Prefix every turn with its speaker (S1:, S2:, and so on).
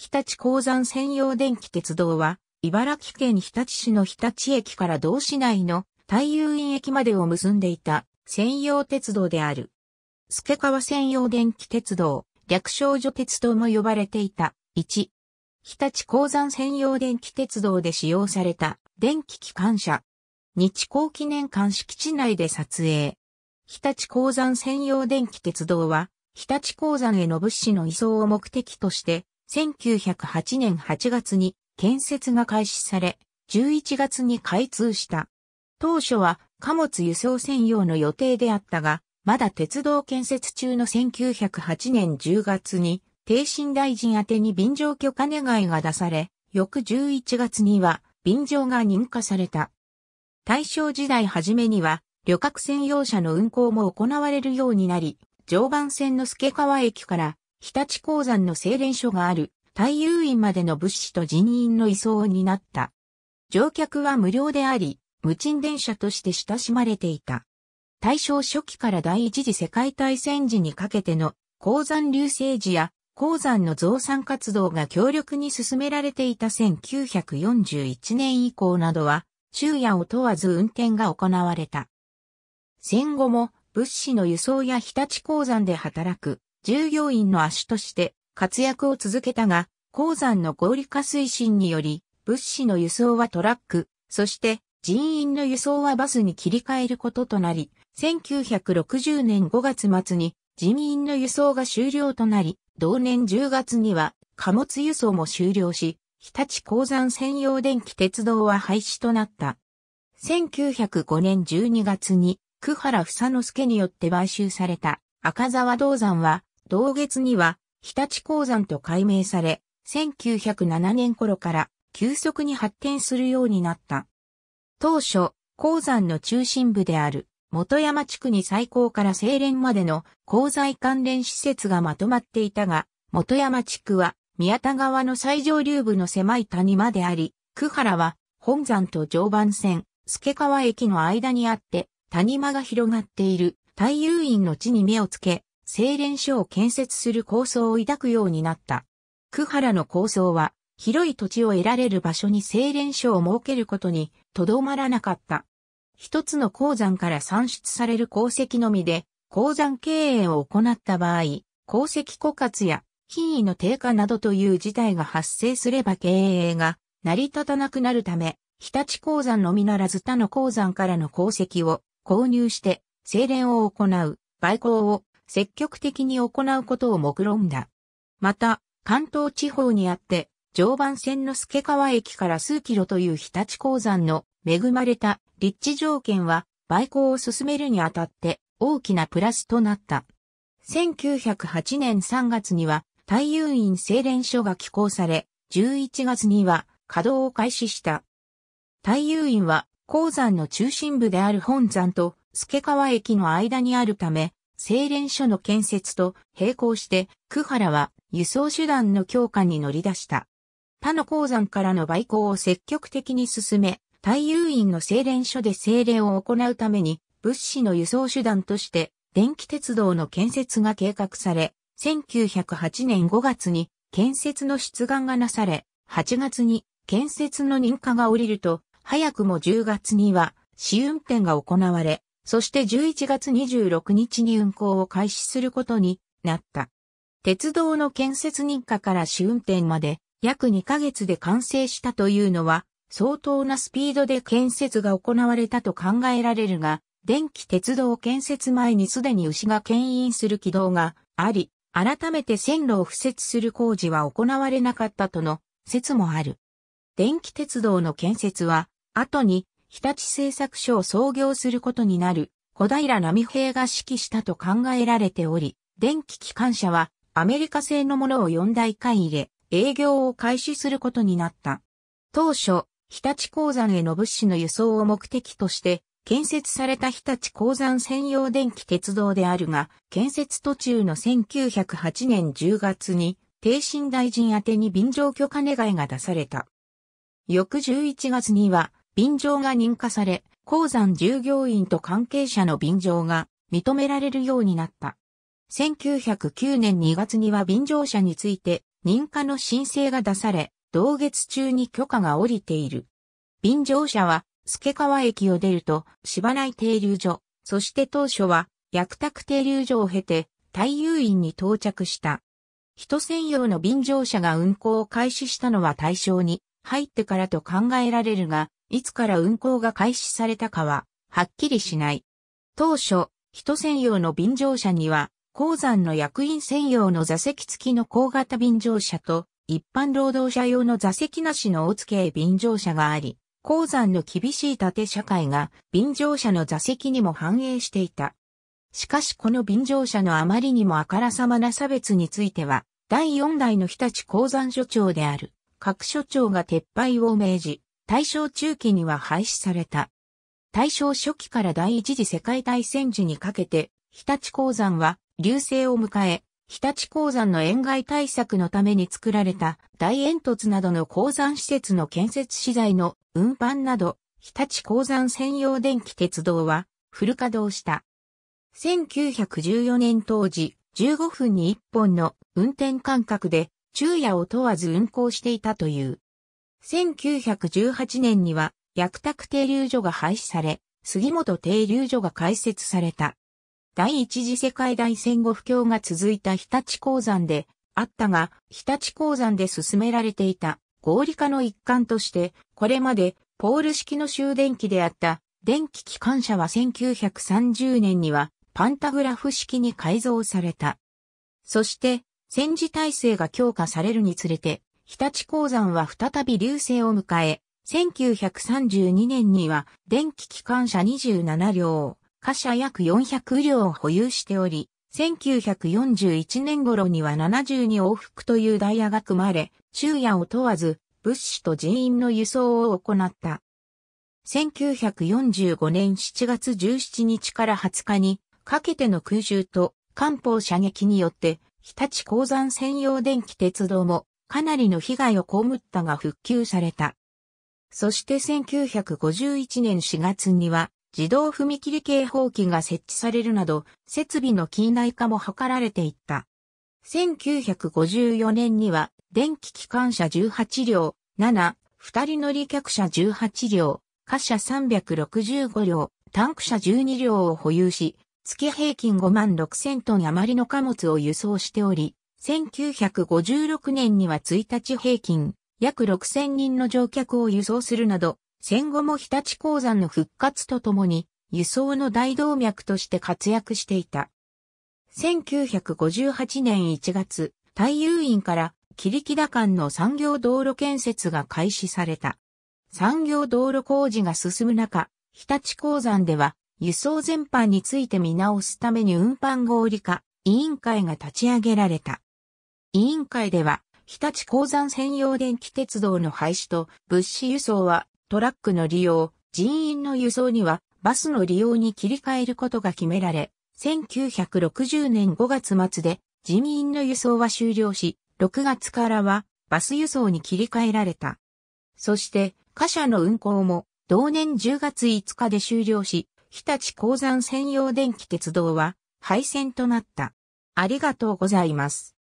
S1: 日立鉱山専用電気鉄道は、茨城県日立市の日立駅から同市内の太遊院駅までを結んでいた専用鉄道である。助川専用電気鉄道、略称所鉄道も呼ばれていた。1、日立鉱山専用電気鉄道で使用された電気機関車。日光記念館敷地内で撮影。日立鉱山専用電気鉄道は、日立鉱山への物資の移送を目的として、1908年8月に建設が開始され、11月に開通した。当初は貨物輸送専用の予定であったが、まだ鉄道建設中の1908年10月に、帝心大臣宛てに便乗許可願いが出され、翌11月には便乗が認可された。大正時代初めには、旅客専用車の運行も行われるようになり、常磐線の助川駅から日立鉱山の精錬所がある、大遊院までの物資と人員の移送を担った。乗客は無料であり、無賃電車として親しまれていた。大正初期から第一次世界大戦時にかけての鉱山流星時や鉱山の増産活動が強力に進められていた1941年以降などは、昼夜を問わず運転が行われた。戦後も物資の輸送や日立鉱山で働く従業員の足として活躍を続けたが、鉱山の合理化推進により、物資の輸送はトラック、そして人員の輸送はバスに切り替えることとなり、1960年5月末に人員の輸送が終了となり、同年10月には貨物輸送も終了し、日立鉱山専用電気鉄道は廃止となった。1905年12月に、久原房之助によって買収された赤沢銅山は同月には日立鉱山と改名され、1907年頃から急速に発展するようになった。当初、鉱山の中心部である元山地区に最高から清廉までの鉱材関連施設がまとまっていたが、元山地区は宮田川の最上流部の狭い谷間であり、久原は本山と常磐線、助川駅の間にあって、谷間が広がっている太遊院の地に目をつけ、精錬所を建設する構想を抱くようになった。久原の構想は、広い土地を得られる場所に精錬所を設けることにとどまらなかった。一つの鉱山から産出される鉱石のみで、鉱山経営を行った場合、鉱石枯渇や品位の低下などという事態が発生すれば経営が成り立たなくなるため、日立鉱山のみならず他の鉱山からの鉱石を購入して、精錬を行う、売購を積極的に行うことを目論んだ。また、関東地方にあって、常磐線の助川駅から数キロという日立鉱山の恵まれた立地条件は、売行を進めるにあたって大きなプラスとなった。1908年3月には、太遊院精錬所が寄港され、11月には稼働を開始した。太遊院は、鉱山の中心部である本山と助川駅の間にあるため、精錬所の建設と並行して、久原は輸送手段の強化に乗り出した。他の鉱山からの売港を積極的に進め、大遊院の精錬所で精錬を行うために、物資の輸送手段として、電気鉄道の建設が計画され、1908年5月に建設の出願がなされ、8月に建設の認可が下りると、早くも10月には試運転が行われ、そして11月26日に運行を開始することになった。鉄道の建設認可から試運転まで約2ヶ月で完成したというのは相当なスピードで建設が行われたと考えられるが、電気鉄道建設前にすでに牛が牽引する軌道があり、改めて線路を敷設する工事は行われなかったとの説もある。電気鉄道の建設は、後に日立製作所を創業することになる小平波平が指揮したと考えられており、電気機関車はアメリカ製のものを4台買い入れ、営業を開始することになった。当初、日立鉱山への物資の輸送を目的として、建設された日立鉱山専用電気鉄道であるが、建設途中の1908年10月に、帝新大臣宛に便乗許可願いが出された。翌11月には、便乗が認可され、鉱山従業員と関係者の便乗が認められるようになった。1909年2月には便乗者について認可の申請が出され、同月中に許可が下りている。便乗者は、助川駅を出ると、芝内停留所、そして当初は、薬宅停留所を経て、太遊院に到着した。人専用の便乗車が運行を開始したのは対象に入ってからと考えられるが、いつから運行が開始されたかは、はっきりしない。当初、人専用の便乗車には、鉱山の役員専用の座席付きの高型便乗車と、一般労働者用の座席なしの大付け便乗車があり、鉱山の厳しい縦社会が便乗車の座席にも反映していた。しかしこの便乗車のあまりにもあからさまな差別については、第4代の日立鉱山所長である、各所長が撤廃を命じ、大正中期には廃止された。大正初期から第一次世界大戦時にかけて、日立鉱山は流星を迎え、日立鉱山の塩害対策のために作られた大煙突などの鉱山施設の建設資材の運搬など、日立鉱山専用電気鉄道はフル稼働した。1914年当時、15分に1本の運転間隔で昼夜を問わず運行していたという。1918年には、薬卓停留所が廃止され、杉本停留所が開設された。第一次世界大戦後不況が続いた日立鉱山であったが、日立鉱山で進められていた合理化の一環として、これまでポール式の終電機であった電気機関車は1930年にはパンタグラフ式に改造された。そして、戦時体制が強化されるにつれて、日立鉱山は再び流星を迎え、1932年には電気機関車27両、貨車約400両を保有しており、1941年頃には72往復というダイヤが組まれ、昼夜を問わず物資と人員の輸送を行った。1945年7月17日から20日にかけての空襲と艦砲射撃によって日立鉱山専用電気鉄道もかなりの被害をこむったが復旧された。そして1951年4月には自動踏切警報器が設置されるなど設備の近代化も図られていった。1954年には電気機関車18両、7、二人乗り客車18両、貨車365両、タンク車12両を保有し、月平均5万6千トン余りの貨物を輸送しており、1956年には1日平均、約6000人の乗客を輸送するなど、戦後も日立鉱山の復活とともに、輸送の大動脈として活躍していた。1958年1月、大遊院から切り木田間の産業道路建設が開始された。産業道路工事が進む中、日立鉱山では輸送全般について見直すために運搬合理化委員会が立ち上げられた。委員会では、日立鉱山専用電気鉄道の廃止と物資輸送はトラックの利用、人員の輸送にはバスの利用に切り替えることが決められ、1960年5月末で人員の輸送は終了し、6月からはバス輸送に切り替えられた。そして、貨車の運行も同年10月5日で終了し、日立鉱山専用電気鉄道は廃線となった。ありがとうございます。